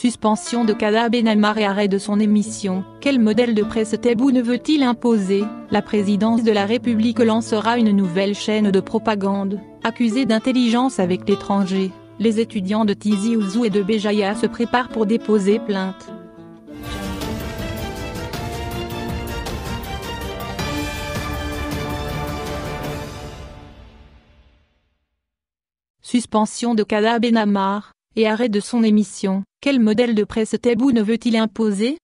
Suspension de Kada Benamar et arrêt de son émission. Quel modèle de presse Tebou ne veut-il imposer La présidence de la République lancera une nouvelle chaîne de propagande, accusée d'intelligence avec l'étranger. Les étudiants de Tizi Ouzou et de Béjaïa se préparent pour déposer plainte. Suspension de Kada Benamar, et arrêt de son émission. Quel modèle de presse Tebboune ne veut-il imposer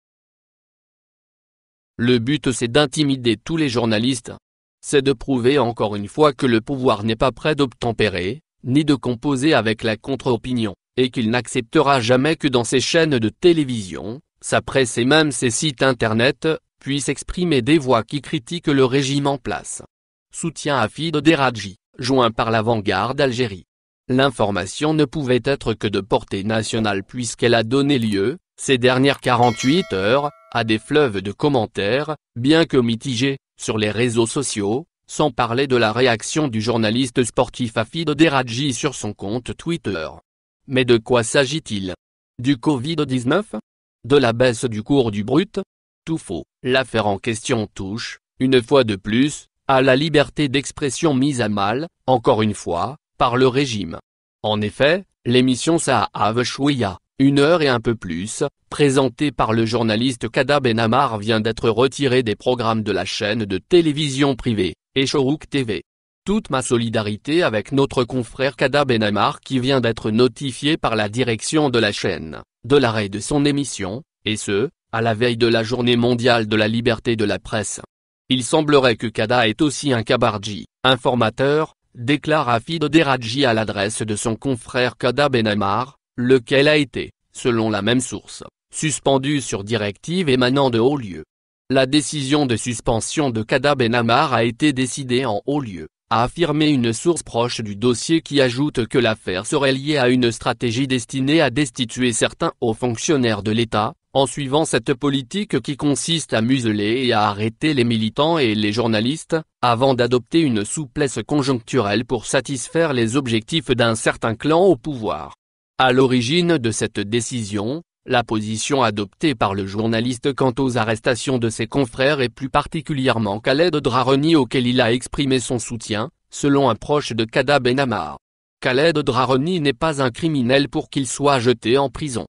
Le but c'est d'intimider tous les journalistes. C'est de prouver encore une fois que le pouvoir n'est pas prêt d'obtempérer, ni de composer avec la contre-opinion, et qu'il n'acceptera jamais que dans ses chaînes de télévision, sa presse et même ses sites internet, puissent exprimer des voix qui critiquent le régime en place. Soutien à Fid Deradji, joint par l'avant-garde Algérie. L'information ne pouvait être que de portée nationale puisqu'elle a donné lieu, ces dernières 48 heures, à des fleuves de commentaires, bien que mitigés, sur les réseaux sociaux, sans parler de la réaction du journaliste sportif Afid Deradji sur son compte Twitter. Mais de quoi s'agit-il Du Covid-19 De la baisse du cours du brut Tout faux, l'affaire en question touche, une fois de plus, à la liberté d'expression mise à mal, encore une fois, par le régime. En effet, l'émission saa Shouya, une heure et un peu plus, présentée par le journaliste Kada Benamar vient d'être retirée des programmes de la chaîne de télévision privée, Eshorouk TV. Toute ma solidarité avec notre confrère Kada Benamar qui vient d'être notifié par la direction de la chaîne, de l'arrêt de son émission, et ce, à la veille de la journée mondiale de la liberté de la presse. Il semblerait que Kada est aussi un kabarji, informateur déclare Afid Deradji à l'adresse de son confrère Kada Benamar, lequel a été, selon la même source, suspendu sur directive émanant de haut lieu. La décision de suspension de Kada Benamar a été décidée en haut lieu, a affirmé une source proche du dossier qui ajoute que l'affaire serait liée à une stratégie destinée à destituer certains hauts fonctionnaires de l'État, en suivant cette politique qui consiste à museler et à arrêter les militants et les journalistes, avant d'adopter une souplesse conjoncturelle pour satisfaire les objectifs d'un certain clan au pouvoir. À l'origine de cette décision, la position adoptée par le journaliste quant aux arrestations de ses confrères et plus particulièrement Khaled Draroni auquel il a exprimé son soutien, selon un proche de Kada Benamar. Khaled Draroni n'est pas un criminel pour qu'il soit jeté en prison.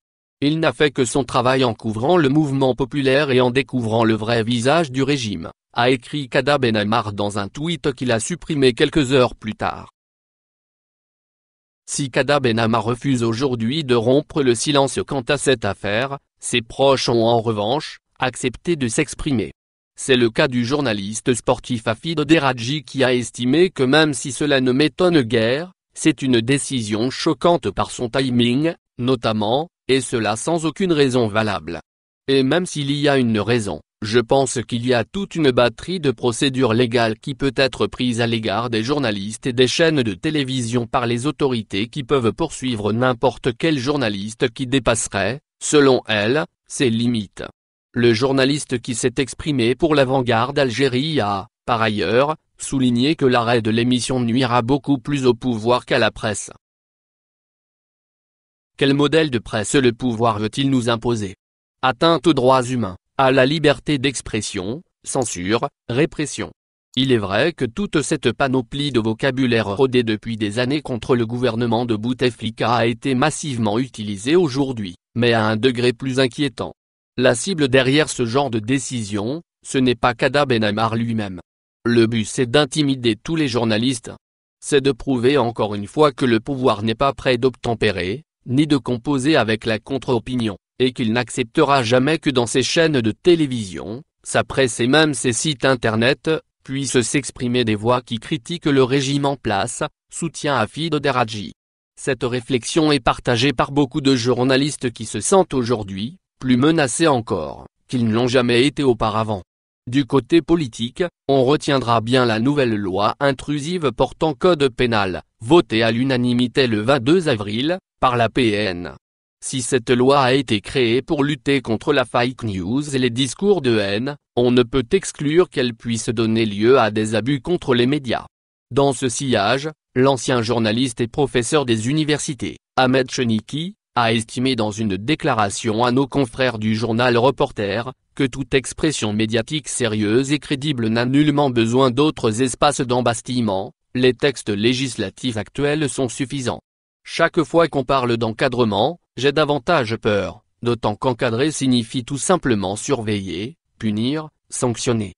Il n'a fait que son travail en couvrant le mouvement populaire et en découvrant le vrai visage du régime, a écrit Kada Benamar dans un tweet qu'il a supprimé quelques heures plus tard. Si Kada Benama refuse aujourd'hui de rompre le silence quant à cette affaire, ses proches ont en revanche, accepté de s'exprimer. C'est le cas du journaliste sportif Afid Deradji qui a estimé que même si cela ne m'étonne guère, c'est une décision choquante par son timing, notamment, et cela sans aucune raison valable. Et même s'il y a une raison, je pense qu'il y a toute une batterie de procédures légales qui peut être prise à l'égard des journalistes et des chaînes de télévision par les autorités qui peuvent poursuivre n'importe quel journaliste qui dépasserait, selon elles, ses limites. Le journaliste qui s'est exprimé pour l'avant-garde Algérie a, par ailleurs, souligné que l'arrêt de l'émission nuira beaucoup plus au pouvoir qu'à la presse. Quel modèle de presse le pouvoir veut-il nous imposer Atteinte aux droits humains, à la liberté d'expression, censure, répression. Il est vrai que toute cette panoplie de vocabulaire rodée depuis des années contre le gouvernement de Bouteflika a été massivement utilisée aujourd'hui, mais à un degré plus inquiétant. La cible derrière ce genre de décision, ce n'est pas Kada Amar lui-même. Le but c'est d'intimider tous les journalistes. C'est de prouver encore une fois que le pouvoir n'est pas prêt d'obtempérer, ni de composer avec la contre-opinion, et qu'il n'acceptera jamais que dans ses chaînes de télévision, sa presse et même ses sites internet, puissent s'exprimer des voix qui critiquent le régime en place, soutient Afid Deradji. Cette réflexion est partagée par beaucoup de journalistes qui se sentent aujourd'hui, plus menacés encore, qu'ils ne l'ont jamais été auparavant. Du côté politique, on retiendra bien la nouvelle loi intrusive portant code pénal, votée à l'unanimité le 22 avril, la PN. Si cette loi a été créée pour lutter contre la fake news et les discours de haine, on ne peut exclure qu'elle puisse donner lieu à des abus contre les médias. Dans ce sillage, l'ancien journaliste et professeur des universités, Ahmed Cheniki, a estimé dans une déclaration à nos confrères du journal Reporter, que toute expression médiatique sérieuse et crédible n'a nullement besoin d'autres espaces d'embastillement, les textes législatifs actuels sont suffisants. Chaque fois qu'on parle d'encadrement, j'ai davantage peur, d'autant qu'encadrer signifie tout simplement surveiller, punir, sanctionner.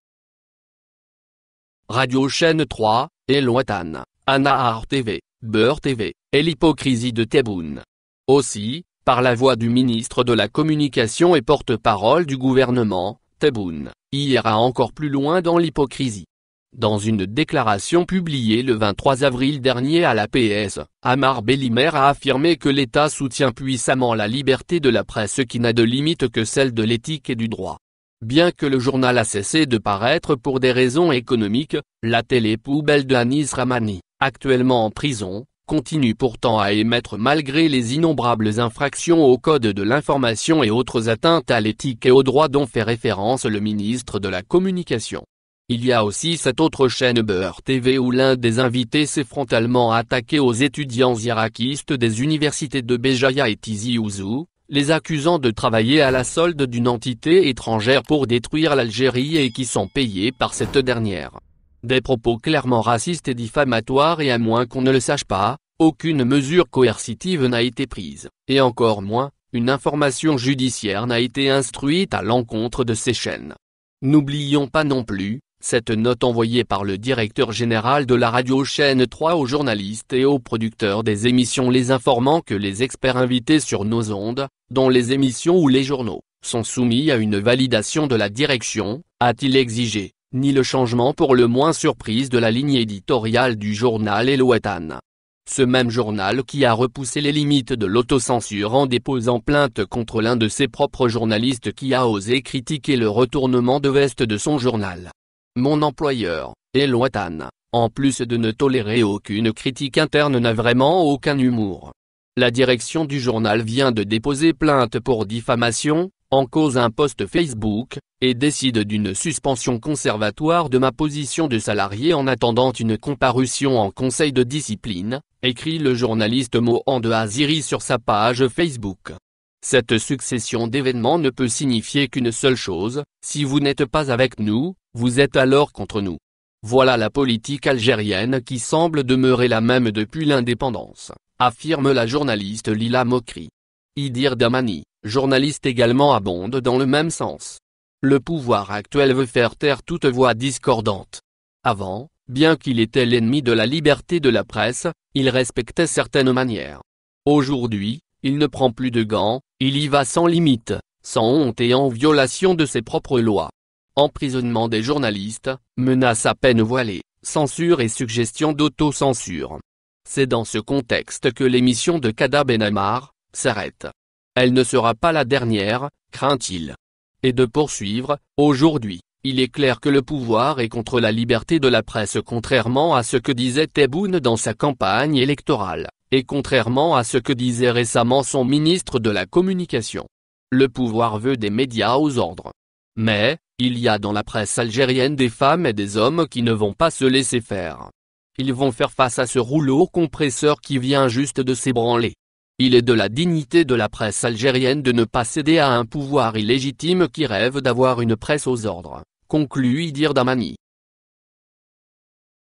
Radio chaîne 3, lointaine Anahar TV, Beur TV, et l'hypocrisie de Tebboune. Aussi, par la voix du ministre de la Communication et porte-parole du gouvernement, Tebboune, ira encore plus loin dans l'hypocrisie. Dans une déclaration publiée le 23 avril dernier à la PS, Amar Bellimer a affirmé que l'État soutient puissamment la liberté de la presse qui n'a de limite que celle de l'éthique et du droit. Bien que le journal a cessé de paraître pour des raisons économiques, la télé poubelle de Anis Ramani, actuellement en prison, continue pourtant à émettre malgré les innombrables infractions au code de l'information et autres atteintes à l'éthique et au droit dont fait référence le ministre de la Communication. Il y a aussi cette autre chaîne Beurre TV où l'un des invités s'est frontalement attaqué aux étudiants irakistes des universités de Béjaïa et Tizi Ouzou, les accusant de travailler à la solde d'une entité étrangère pour détruire l'Algérie et qui sont payés par cette dernière. Des propos clairement racistes et diffamatoires et à moins qu'on ne le sache pas, aucune mesure coercitive n'a été prise, et encore moins, une information judiciaire n'a été instruite à l'encontre de ces chaînes. N'oublions pas non plus, cette note envoyée par le directeur général de la radio chaîne 3 aux journalistes et aux producteurs des émissions les informant que les experts invités sur nos ondes, dont les émissions ou les journaux, sont soumis à une validation de la direction, a-t-il exigé, ni le changement pour le moins surprise de la ligne éditoriale du journal Elouetan. Ce même journal qui a repoussé les limites de l'autocensure en déposant plainte contre l'un de ses propres journalistes qui a osé critiquer le retournement de veste de son journal. Mon employeur, lointain en plus de ne tolérer aucune critique interne n'a vraiment aucun humour. La direction du journal vient de déposer plainte pour diffamation, en cause un post Facebook, et décide d'une suspension conservatoire de ma position de salarié en attendant une comparution en conseil de discipline, écrit le journaliste Mohan de Aziri sur sa page Facebook. Cette succession d'événements ne peut signifier qu'une seule chose, si vous n'êtes pas avec nous, vous êtes alors contre nous. Voilà la politique algérienne qui semble demeurer la même depuis l'indépendance, affirme la journaliste Lila Mokri. Idir Damani, journaliste également abonde dans le même sens. Le pouvoir actuel veut faire taire toute voix discordante. Avant, bien qu'il était l'ennemi de la liberté de la presse, il respectait certaines manières. Aujourd'hui, il ne prend plus de gants, il y va sans limite, sans honte et en violation de ses propres lois emprisonnement des journalistes, menaces à peine voilées, censure et suggestion d'autocensure. C'est dans ce contexte que l'émission de Kada Benamar s'arrête. Elle ne sera pas la dernière, craint-il. Et de poursuivre, aujourd'hui, il est clair que le pouvoir est contre la liberté de la presse contrairement à ce que disait Tebboune dans sa campagne électorale, et contrairement à ce que disait récemment son ministre de la Communication. Le pouvoir veut des médias aux ordres. Mais, il y a dans la presse algérienne des femmes et des hommes qui ne vont pas se laisser faire. Ils vont faire face à ce rouleau compresseur qui vient juste de s'ébranler. Il est de la dignité de la presse algérienne de ne pas céder à un pouvoir illégitime qui rêve d'avoir une presse aux ordres, conclut Idir Damani.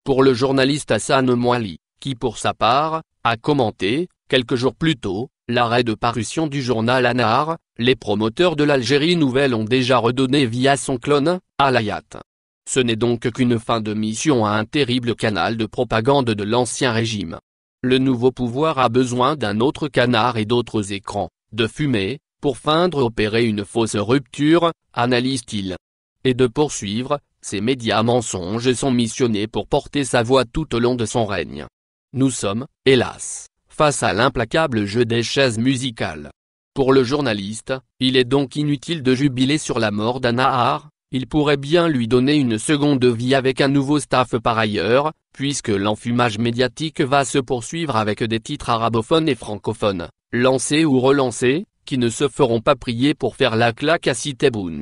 Pour le journaliste Hassan Mouali, qui pour sa part, a commenté, quelques jours plus tôt, l'arrêt de parution du journal Anar, les promoteurs de l'Algérie nouvelle ont déjà redonné via son clone, Alayat. Ce n'est donc qu'une fin de mission à un terrible canal de propagande de l'ancien régime. Le nouveau pouvoir a besoin d'un autre canard et d'autres écrans, de fumée, pour feindre opérer une fausse rupture, analyse-t-il. Et de poursuivre, ces médias mensonges sont missionnés pour porter sa voix tout au long de son règne. Nous sommes, hélas, face à l'implacable jeu des chaises musicales. Pour le journaliste, il est donc inutile de jubiler sur la mort d'Anahar, il pourrait bien lui donner une seconde vie avec un nouveau staff par ailleurs, puisque l'enfumage médiatique va se poursuivre avec des titres arabophones et francophones, lancés ou relancés, qui ne se feront pas prier pour faire la claque à La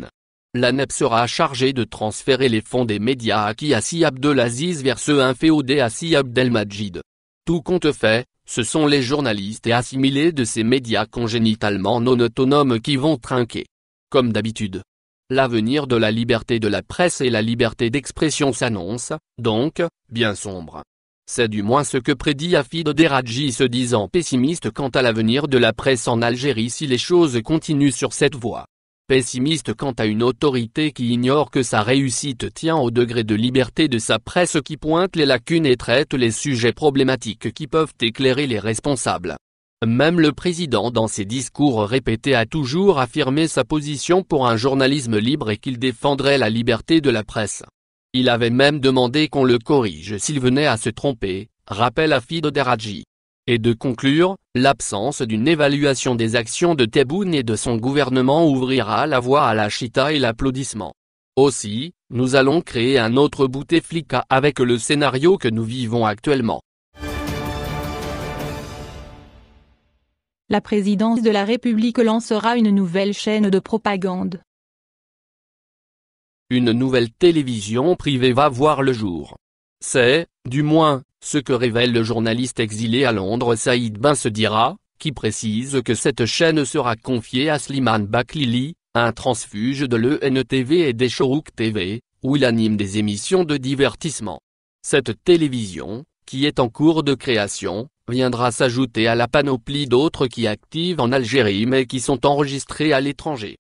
L'ANEP sera chargée de transférer les fonds des médias acquis à Si Abdelaziz vers ceux inféodés à Si Abdelmajid. Tout compte fait, ce sont les journalistes et assimilés de ces médias congénitalement non autonomes qui vont trinquer. Comme d'habitude. L'avenir de la liberté de la presse et la liberté d'expression s'annonce, donc, bien sombre. C'est du moins ce que prédit Afid Deradji se disant pessimiste quant à l'avenir de la presse en Algérie si les choses continuent sur cette voie pessimiste quant à une autorité qui ignore que sa réussite tient au degré de liberté de sa presse qui pointe les lacunes et traite les sujets problématiques qui peuvent éclairer les responsables. Même le président dans ses discours répétés a toujours affirmé sa position pour un journalisme libre et qu'il défendrait la liberté de la presse. Il avait même demandé qu'on le corrige s'il venait à se tromper, rappelle Afid Deradji et de conclure, l'absence d'une évaluation des actions de Tebboune et de son gouvernement ouvrira la voie à la chita et l'applaudissement. Aussi, nous allons créer un autre Bouteflika avec le scénario que nous vivons actuellement. La présidence de la République lancera une nouvelle chaîne de propagande. Une nouvelle télévision privée va voir le jour. C'est, du moins, ce que révèle le journaliste exilé à Londres Saïd Ben dira, qui précise que cette chaîne sera confiée à Slimane Baklili, un transfuge de l'ENTV et des Showrook TV, où il anime des émissions de divertissement. Cette télévision, qui est en cours de création, viendra s'ajouter à la panoplie d'autres qui activent en Algérie mais qui sont enregistrées à l'étranger.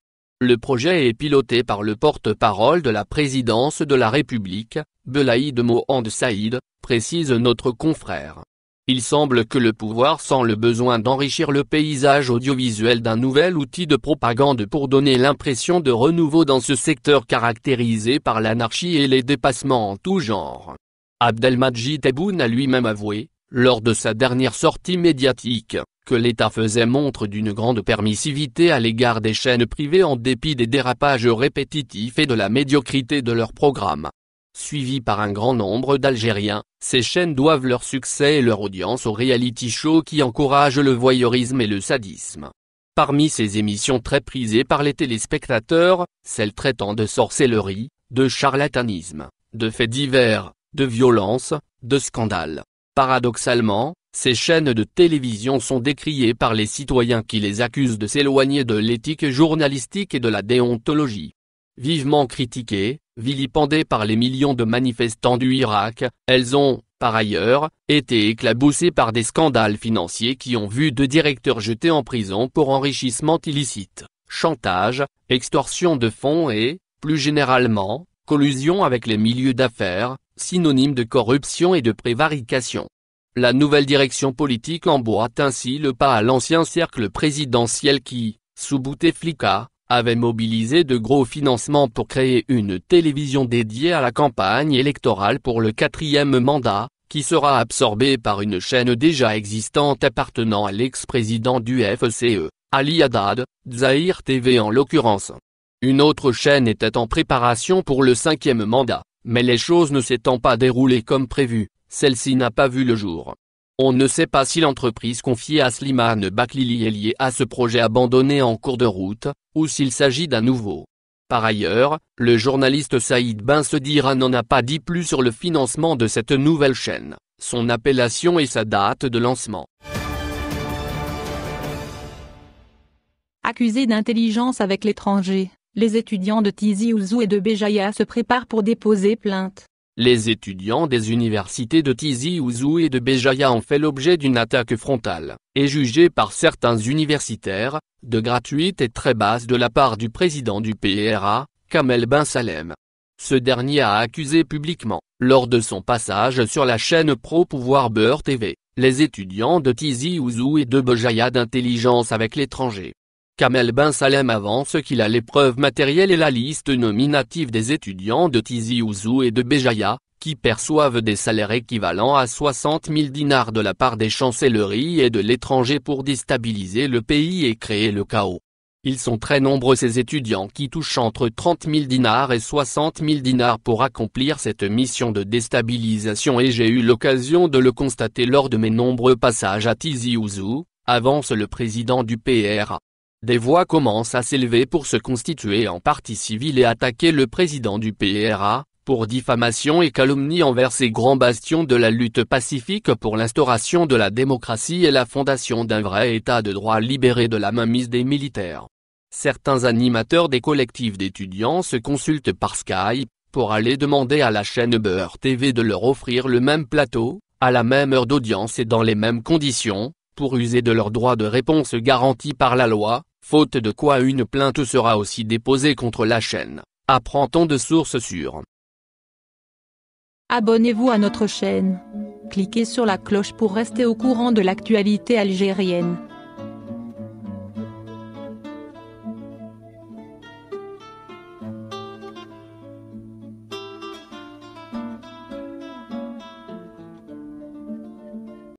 Le projet est piloté par le porte-parole de la présidence de la République, Belaïd Mohand Saïd, précise notre confrère. Il semble que le pouvoir sent le besoin d'enrichir le paysage audiovisuel d'un nouvel outil de propagande pour donner l'impression de renouveau dans ce secteur caractérisé par l'anarchie et les dépassements en tout genre. Abdelmajid Tebboune a lui-même avoué, lors de sa dernière sortie médiatique, que l'État faisait montre d'une grande permissivité à l'égard des chaînes privées en dépit des dérapages répétitifs et de la médiocrité de leurs programmes. Suivis par un grand nombre d'Algériens, ces chaînes doivent leur succès et leur audience aux reality shows qui encouragent le voyeurisme et le sadisme. Parmi ces émissions très prisées par les téléspectateurs, celles traitant de sorcellerie, de charlatanisme, de faits divers, de violence, de scandales, Paradoxalement, ces chaînes de télévision sont décriées par les citoyens qui les accusent de s'éloigner de l'éthique journalistique et de la déontologie. Vivement critiquées, vilipendées par les millions de manifestants du Irak, elles ont, par ailleurs, été éclaboussées par des scandales financiers qui ont vu deux directeurs jetés en prison pour enrichissement illicite, chantage, extorsion de fonds et, plus généralement, collusion avec les milieux d'affaires, synonyme de corruption et de prévarication. La nouvelle direction politique emboîte ainsi le pas à l'ancien cercle présidentiel qui, sous Bouteflika, avait mobilisé de gros financements pour créer une télévision dédiée à la campagne électorale pour le quatrième mandat, qui sera absorbée par une chaîne déjà existante appartenant à l'ex-président du FCE, Ali Haddad, Zahir TV en l'occurrence. Une autre chaîne était en préparation pour le cinquième mandat. Mais les choses ne s'étant pas déroulées comme prévu, celle-ci n'a pas vu le jour. On ne sait pas si l'entreprise confiée à Slimane Baklili est liée à ce projet abandonné en cours de route, ou s'il s'agit d'un nouveau. Par ailleurs, le journaliste Saïd Ben Sedira n'en a pas dit plus sur le financement de cette nouvelle chaîne, son appellation et sa date de lancement. Accusé d'intelligence avec l'étranger les étudiants de Tizi Ouzou et de Béjaïa se préparent pour déposer plainte. Les étudiants des universités de Tizi Ouzou et de Béjaïa ont fait l'objet d'une attaque frontale, et jugée par certains universitaires, de gratuite et très basse de la part du président du PRA, Kamel Ben Salem. Ce dernier a accusé publiquement, lors de son passage sur la chaîne pro-pouvoir Beurre TV, les étudiants de Tizi Ouzou et de Béjaïa d'intelligence avec l'étranger. Kamel Ben Salem avance qu'il a l'épreuve matérielle et la liste nominative des étudiants de Tizi Ouzou et de Béjaïa, qui perçoivent des salaires équivalents à 60 000 dinars de la part des chancelleries et de l'étranger pour déstabiliser le pays et créer le chaos. Ils sont très nombreux ces étudiants qui touchent entre 30 000 dinars et 60 000 dinars pour accomplir cette mission de déstabilisation et j'ai eu l'occasion de le constater lors de mes nombreux passages à Tizi Ouzou, avance le président du PRA. Des voix commencent à s'élever pour se constituer en partie civile et attaquer le président du PRA, pour diffamation et calomnie envers ces grands bastions de la lutte pacifique pour l'instauration de la démocratie et la fondation d'un vrai état de droit libéré de la mainmise des militaires. Certains animateurs des collectifs d'étudiants se consultent par Skype, pour aller demander à la chaîne Beurre TV de leur offrir le même plateau, à la même heure d'audience et dans les mêmes conditions, pour user de leurs droits de réponse garantis par la loi, faute de quoi une plainte sera aussi déposée contre la chaîne, apprend-on de sources sûres. Abonnez-vous à notre chaîne. Cliquez sur la cloche pour rester au courant de l'actualité algérienne.